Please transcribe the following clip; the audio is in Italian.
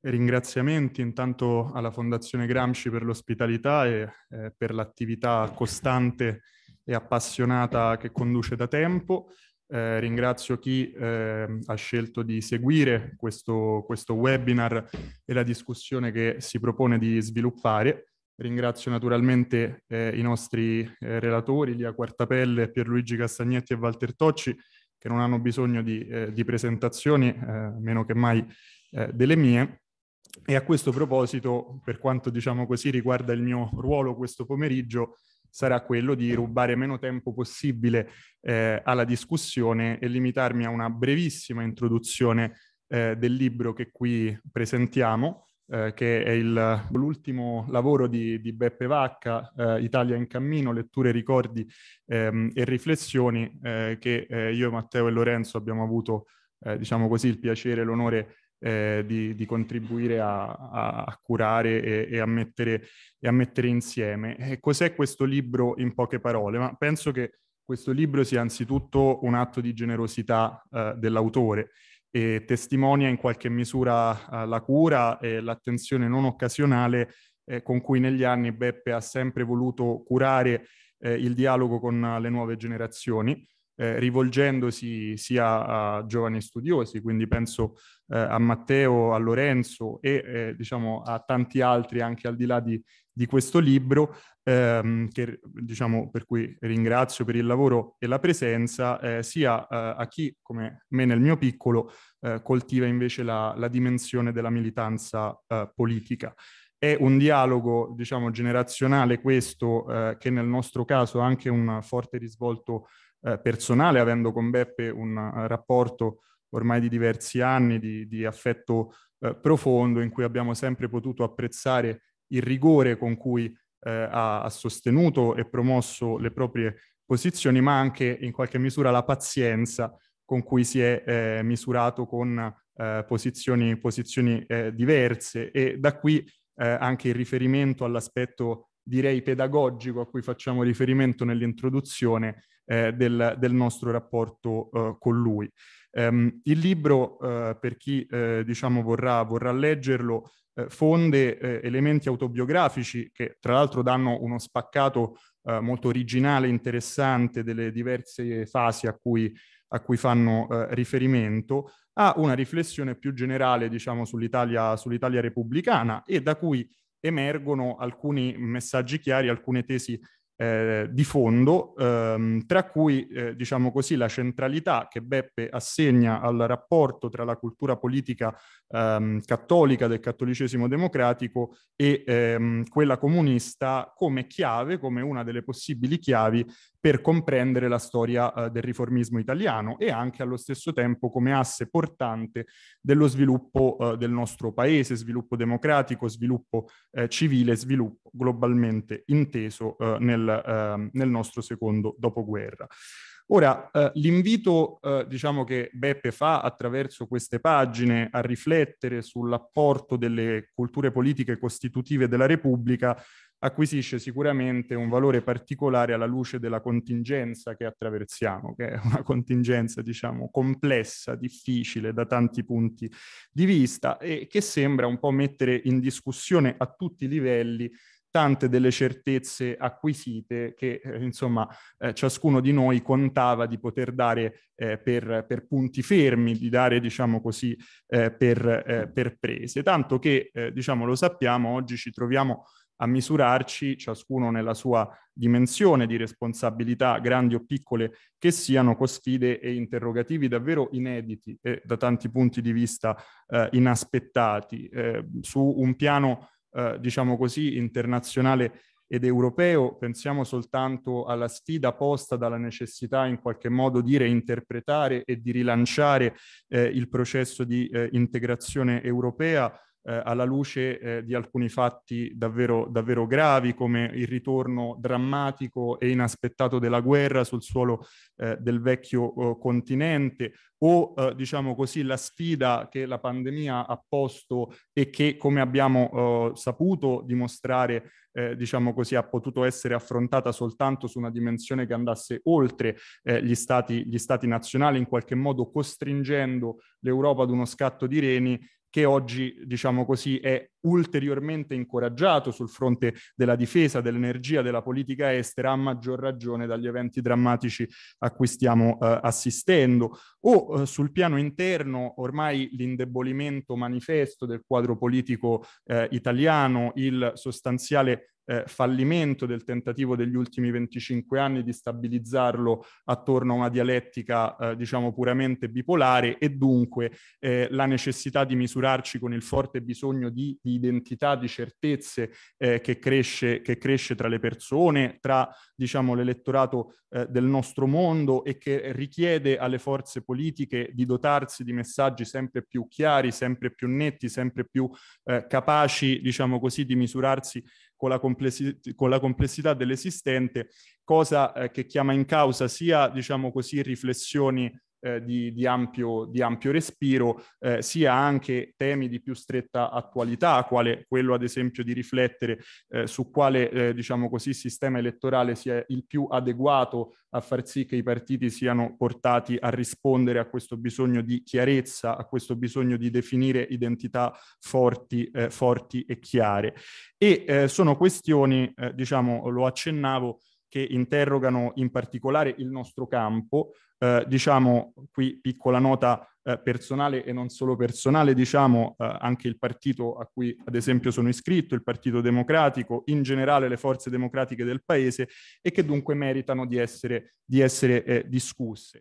Ringraziamenti intanto alla Fondazione Gramsci per l'ospitalità e eh, per l'attività costante e appassionata che conduce da tempo. Eh, ringrazio chi eh, ha scelto di seguire questo, questo, webinar e la discussione che si propone di sviluppare. Ringrazio naturalmente eh, i nostri eh, relatori, Lia Quartapelle, Pierluigi Castagnetti e Walter Tocci, che non hanno bisogno di, eh, di presentazioni, meno che mai delle mie. E a questo proposito, per quanto diciamo così riguarda il mio ruolo questo pomeriggio, sarà quello di rubare meno tempo possibile eh, alla discussione e limitarmi a una brevissima introduzione eh, del libro che qui presentiamo, eh, che è il, l'ultimo lavoro di, di Beppe Vacca, eh, Italia in cammino, letture, ricordi ehm, e riflessioni, eh, che eh, io, Matteo e Lorenzo abbiamo avuto, diciamo così, il piacere e l'onore di eh, di, di, contribuire a, a, a curare e, e, a mettere, e, a mettere, insieme. E cos'è questo libro in poche parole? Ma penso che questo libro sia anzitutto un atto di generosità eh, dell'autore e testimonia in qualche misura eh, la cura e l'attenzione non occasionale eh, con cui negli anni Beppe ha sempre voluto curare eh, il dialogo con le nuove generazioni eh, rivolgendosi sia a giovani studiosi, quindi penso eh, a Matteo, a Lorenzo e eh, diciamo a tanti altri anche al di là di, di questo libro, ehm, che, diciamo, per cui ringrazio per il lavoro e la presenza, eh, sia eh, a chi, come me nel mio piccolo, eh, coltiva invece la, la, dimensione della militanza eh, politica. È un dialogo, diciamo, generazionale questo, eh, che nel nostro caso ha anche un forte risvolto eh, personale, avendo con Beppe un eh, rapporto ormai di diversi anni di, di affetto eh, profondo in cui abbiamo sempre potuto apprezzare il rigore con cui eh, ha, ha, sostenuto e promosso le proprie posizioni, ma anche in qualche misura la pazienza con cui si è eh, misurato con eh, posizioni, posizioni eh, diverse e da qui anche il riferimento all'aspetto direi pedagogico a cui facciamo riferimento nell'introduzione eh, del, del, nostro rapporto eh, con lui. Um, il libro, eh, per chi eh, diciamo vorrà, vorrà leggerlo, eh, fonde eh, elementi autobiografici che tra l'altro danno uno spaccato molto originale, interessante delle diverse fasi a cui, a cui fanno riferimento, a una riflessione più generale diciamo, sull'Italia, sull'Italia repubblicana e da cui emergono alcuni messaggi chiari, alcune tesi eh, di fondo, ehm, tra cui eh, diciamo così, la centralità che Beppe assegna al rapporto tra la cultura politica ehm, cattolica del cattolicesimo democratico e ehm, quella comunista come chiave, come una delle possibili chiavi per comprendere la storia eh, del riformismo italiano e anche allo stesso tempo come asse portante dello sviluppo eh, del nostro paese, sviluppo democratico, sviluppo eh, civile, sviluppo globalmente inteso eh, nel, ehm, nel nostro secondo dopoguerra. Ora, eh, l'invito eh, diciamo che Beppe fa attraverso queste pagine a riflettere sull'apporto delle culture politiche costitutive della Repubblica acquisisce sicuramente un valore particolare alla luce della contingenza che attraversiamo, che è una contingenza, diciamo, complessa, difficile da tanti punti di vista e che sembra un po' mettere in discussione a tutti i livelli tante delle certezze acquisite che eh, insomma eh, ciascuno di noi contava di poter dare eh, per, per, punti fermi, di dare diciamo così eh, per, eh, per, prese, tanto che eh, diciamo lo sappiamo oggi ci troviamo a misurarci, ciascuno nella sua dimensione di responsabilità, grandi o piccole che siano, con sfide e interrogativi davvero inediti e da tanti punti di vista eh, inaspettati, eh, su un piano, eh, diciamo così, internazionale ed europeo, pensiamo soltanto alla sfida posta dalla necessità in qualche modo di reinterpretare e di rilanciare eh, il processo di eh, integrazione europea eh, alla luce eh, di alcuni fatti davvero, davvero, gravi come il ritorno drammatico e inaspettato della guerra sul suolo eh, del vecchio eh, continente o eh, diciamo così la sfida che la pandemia ha posto e che come abbiamo eh, saputo dimostrare eh, diciamo così, ha potuto essere affrontata soltanto su una dimensione che andasse oltre eh, gli, stati, gli stati nazionali, in qualche modo costringendo l'Europa ad uno scatto di reni che oggi, diciamo così, è ulteriormente incoraggiato sul fronte della difesa, dell'energia, della politica estera, a maggior ragione dagli eventi drammatici a cui stiamo eh, assistendo, o eh, sul piano interno ormai l'indebolimento manifesto del quadro politico eh, italiano, il sostanziale eh, fallimento del tentativo degli ultimi 25 anni di stabilizzarlo attorno a una dialettica eh, diciamo puramente bipolare e dunque eh, la necessità di misurarci con il forte bisogno di, di identità, di certezze eh, che, cresce, che cresce tra le persone, tra diciamo, l'elettorato eh, del nostro mondo e che richiede alle forze politiche di dotarsi di messaggi sempre più chiari, sempre più netti, sempre più eh, capaci diciamo così, di misurarsi con la, complessi- con la complessità dell'esistente, cosa eh, che chiama in causa sia, diciamo così, riflessioni eh, di, di, ampio, di, ampio, respiro, eh, sia anche temi di più stretta attualità, quale quello ad esempio di riflettere eh, su quale eh, diciamo così, sistema elettorale sia il più adeguato a far sì che i partiti siano portati a rispondere a questo bisogno di chiarezza, a questo bisogno di definire identità forti, eh, forti e chiare. E eh, sono questioni, diciamo, lo accennavo, che interrogano in particolare il nostro campo, eh, diciamo, qui piccola nota eh, personale e non solo personale, diciamo eh, anche il partito a cui ad esempio sono iscritto, il Partito Democratico, in generale le forze democratiche del Paese e che dunque meritano di essere, di essere eh, discusse.